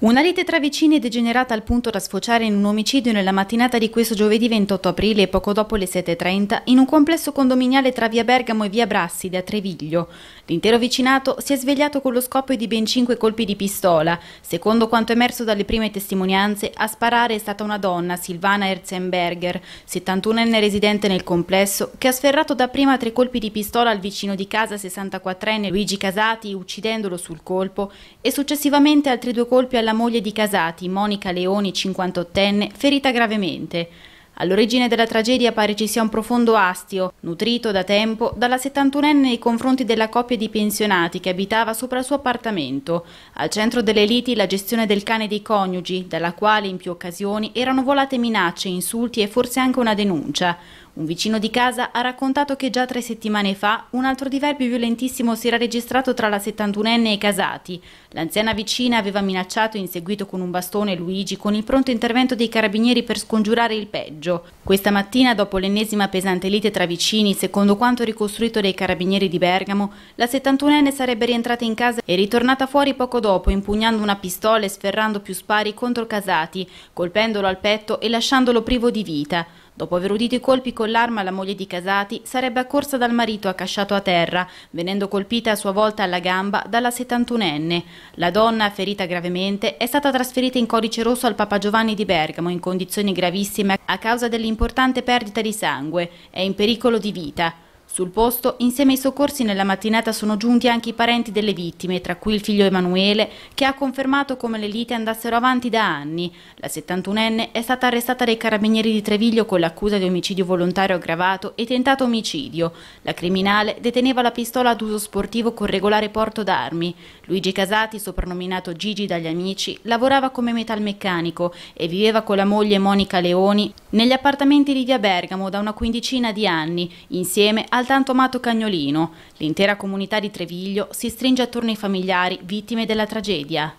Una lite tra vicini è degenerata al punto da sfociare in un omicidio nella mattinata di questo giovedì 28 aprile poco dopo le 7.30 in un complesso condominiale tra via Bergamo e via Brasside a Treviglio. L'intero vicinato si è svegliato con lo scoppio di ben 5 colpi di pistola. Secondo quanto emerso dalle prime testimonianze, a sparare è stata una donna, Silvana Erzenberger, 71enne residente nel complesso, che ha sferrato dapprima tre colpi di pistola al vicino di casa 64enne Luigi Casati, uccidendolo sul colpo, e successivamente altri due colpi alla dalla moglie di Casati, Monica Leoni, 58enne, ferita gravemente. All'origine della tragedia pare ci sia un profondo astio, nutrito da tempo dalla 71enne nei confronti della coppia di pensionati che abitava sopra il suo appartamento. Al centro delle liti la gestione del cane dei coniugi, dalla quale in più occasioni erano volate minacce, insulti e forse anche una denuncia. Un vicino di casa ha raccontato che già tre settimane fa un altro diverbio violentissimo si era registrato tra la 71enne e Casati. L'anziana vicina aveva minacciato e inseguito con un bastone Luigi con il pronto intervento dei carabinieri per scongiurare il peggio. Questa mattina, dopo l'ennesima pesante lite tra vicini, secondo quanto ricostruito dai carabinieri di Bergamo, la 71enne sarebbe rientrata in casa e ritornata fuori poco dopo impugnando una pistola e sferrando più spari contro Casati, colpendolo al petto e lasciandolo privo di vita. Dopo aver udito i colpi con l'arma, la moglie di Casati sarebbe accorsa dal marito accasciato a terra, venendo colpita a sua volta alla gamba dalla 71enne. La donna, ferita gravemente, è stata trasferita in codice rosso al Papa Giovanni di Bergamo in condizioni gravissime a causa dell'importante perdita di sangue. È in pericolo di vita. Sul posto, insieme ai soccorsi nella mattinata sono giunti anche i parenti delle vittime, tra cui il figlio Emanuele, che ha confermato come le lite andassero avanti da anni. La 71enne è stata arrestata dai carabinieri di Treviglio con l'accusa di omicidio volontario aggravato e tentato omicidio. La criminale deteneva la pistola ad uso sportivo con regolare porto d'armi. Luigi Casati, soprannominato Gigi dagli amici, lavorava come metalmeccanico e viveva con la moglie Monica Leoni negli appartamenti di via Bergamo da una quindicina di anni, insieme al tanto amato cagnolino, l'intera comunità di Treviglio si stringe attorno ai familiari vittime della tragedia.